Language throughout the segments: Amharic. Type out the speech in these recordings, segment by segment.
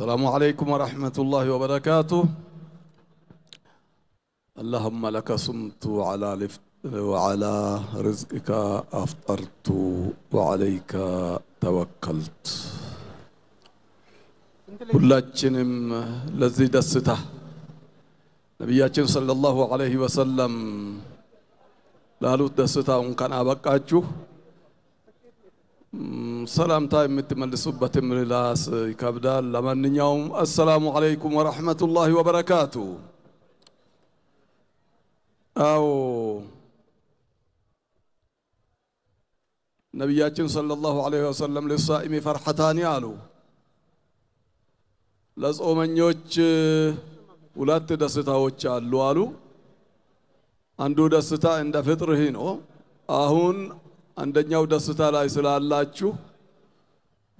السلام عليكم ورحمة الله وبركاته اللهم لك صمت وعلى وعلى رزقك أفطرت وعليك توكلت ሁላችንም نبي صلى الله عليه وسلم لا ላሉት ደስታ እንኳን አበቃችሁ ሰላምታ የምትመልሱበት በትም ምላስ ይከብዳል። ለማንኛውም አሰላሙ አለይኩም ወረሕመቱላሂ ወበረካቱ። አዎ ነቢያችን ሰለላሁ ዐለይሂ ወሰለም ልሳኢሚ ፈርሐታኒ አሉ። ለጾመኞች ሁለት ደስታዎች አሉ አሉ። አንዱ ደስታ እንደ ፍጥርህ ነው። አሁን አንደኛው ደስታ ላይ ስላላችሁ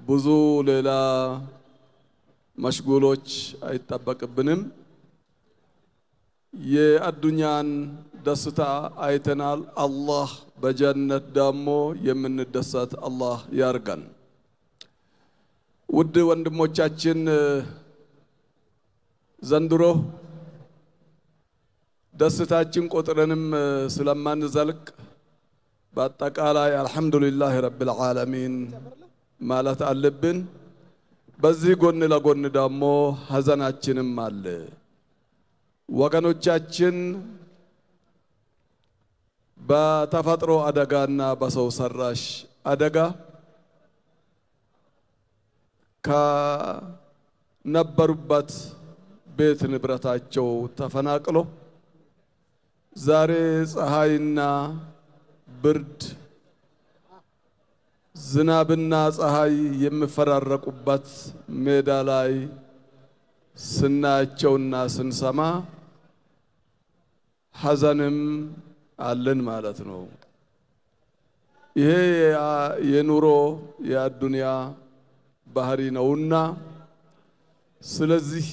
ብዙ ሌላ መሽጉሎች አይጠበቅብንም። የአዱኛን ደስታ አይተናል። አላህ በጀነት ደሞ የምንደሰት አላህ ያርገን። ውድ ወንድሞቻችን ዘንድሮ ደስታችን ቆጥረንም ስለማንዘልቅ በአጠቃላይ አልሐምዱሊላህ ረብል ዓለሚን ማለት አለብን። በዚህ ጎን ለጎን ደግሞ ሀዘናችንም አለ። ወገኖቻችን በተፈጥሮ አደጋና በሰው ሰራሽ አደጋ ከነበሩበት ቤት ንብረታቸው ተፈናቅሎ ዛሬ ፀሐይና ብርድ ዝናብና ፀሐይ የሚፈራረቁበት ሜዳ ላይ ስናያቸውና ስንሰማ ሐዘንም አለን ማለት ነው። ይሄ የኑሮ የአዱንያ ባህሪ ነውና ስለዚህ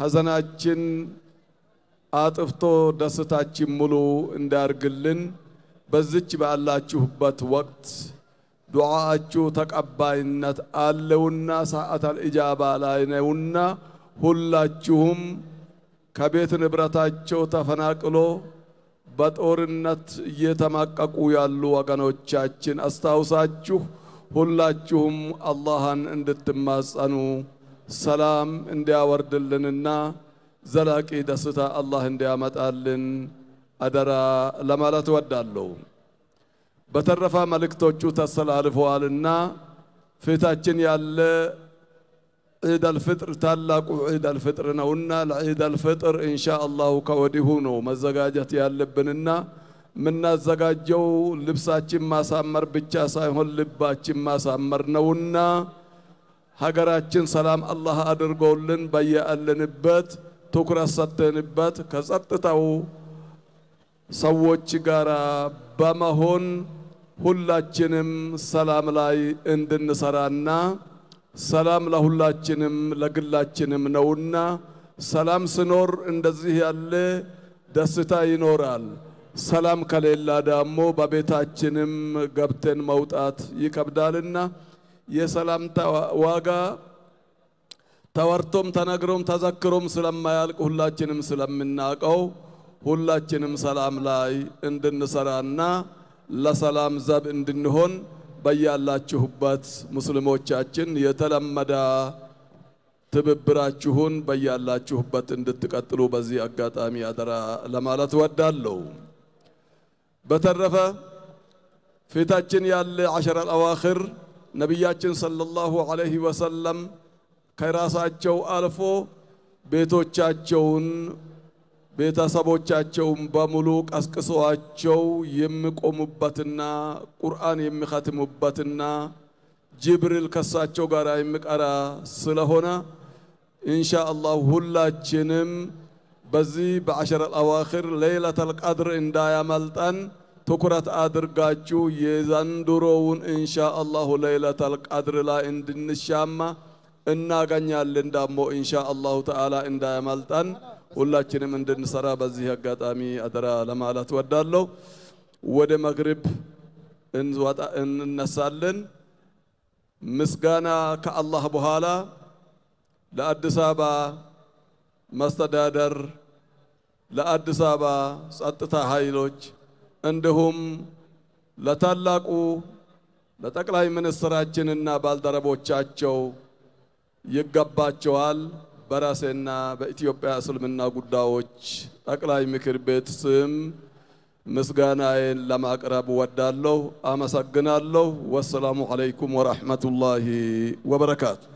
ሐዘናችን አጥፍቶ ደስታችን ሙሉ እንዳርግልን በዚች ባላችሁበት ወቅት ዱዓችሁ ተቀባይነት አለውና ሰዓተል ኢጃባ ላይ ነውና ሁላችሁም ከቤት ንብረታቸው ተፈናቅሎ በጦርነት እየተማቀቁ ያሉ ወገኖቻችን አስታውሳችሁ ሁላችሁም አላህን እንድትማጸኑ ሰላም እንዲያወርድልንና ዘላቂ ደስታ አላህ እንዲያመጣልን አደራ ለማለት እወዳለሁ። በተረፈ መልእክቶቹ ተስተላልፈዋልና ፊታችን ያለ ዒድ አልፍጥር ታላቁ ዒድ አልፍጥር ነውና ለዒድ አልፍጥር ኢንሻ አላሁ ከወዲሁ ነው መዘጋጀት ያለብንና የምናዘጋጀው ልብሳችን ማሳመር ብቻ ሳይሆን ልባችን ማሳመር ነውና ሀገራችን ሰላም አላህ አድርጎልን በያለንበት ትኩረት ሰጥተንበት ከጸጥታው ሰዎች ጋር በመሆን ሁላችንም ሰላም ላይ እንድንሰራና ሰላም ለሁላችንም ለግላችንም ነውና ሰላም ስኖር እንደዚህ ያለ ደስታ ይኖራል። ሰላም ከሌላ ደግሞ በቤታችንም ገብተን መውጣት ይከብዳልና የሰላም ዋጋ ተወርቶም ተነግሮም ተዘክሮም ስለማያልቅ ሁላችንም ስለምናቀው ሁላችንም ሰላም ላይ እንድንሰራና ለሰላም ዘብ እንድንሆን በያላችሁበት ሙስሊሞቻችን የተለመደ ትብብራችሁን በያላችሁበት እንድትቀጥሉ በዚህ አጋጣሚ አደራ ለማለት ወዳለሁ። በተረፈ ፊታችን ያለ ዐሸረል አዋኽር ነቢያችን ሰለላሁ ዐለይሂ ወሰለም ከራሳቸው አልፎ ቤቶቻቸውን ቤተሰቦቻቸውን በሙሉ ቀስቅሰዋቸው የሚቆሙበትና ቁርአን የሚኸትሙበትና ጅብሪል ከሳቸው ጋር የሚቀራ ስለሆነ ኢንሻ ሁላችንም በዚህ በአሸረ አዋኺር ለይለተል ቀድር እንዳያመልጠን ትኩረት አድርጋችሁ የዘንድሮውን ኢንሻ አላሁ ለይለተል ቀድር ላይ እንድንሻማ እናገኛለን። ደሞ ኢንሻአላሁ አላሁ ተዓላ እንዳያመልጠን ሁላችንም እንድንሰራ በዚህ አጋጣሚ አደራ ለማለት ወዳለሁ። ወደ መግሪብ እንነሳለን። ምስጋና ከአላህ በኋላ ለአዲስ አበባ መስተዳደር፣ ለአዲስ አበባ ጸጥታ ኃይሎች እንዲሁም ለታላቁ ለጠቅላይ ሚኒስትራችንና ባልደረቦቻቸው ይገባቸዋል። በራሴና በኢትዮጵያ እስልምና ጉዳዮች ጠቅላይ ምክር ቤት ስም ምስጋናዬን ለማቅረብ ወዳለሁ። አመሰግናለሁ። ወሰላሙ አለይኩም ወረሕመቱላሂ ወበረካቱ።